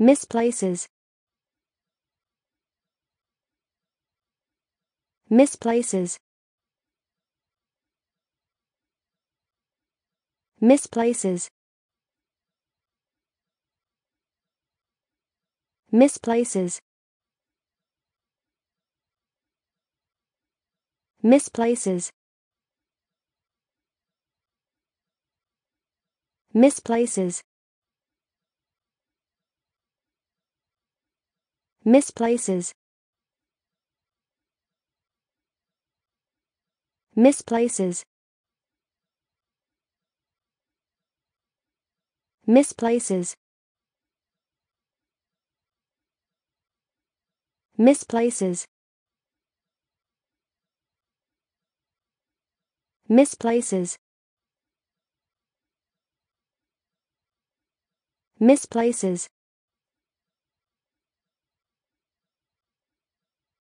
misplaces misplaces misplaces misplaces misplaces misplaces misplaces misplaces misplaces misplaces misplaces misplaces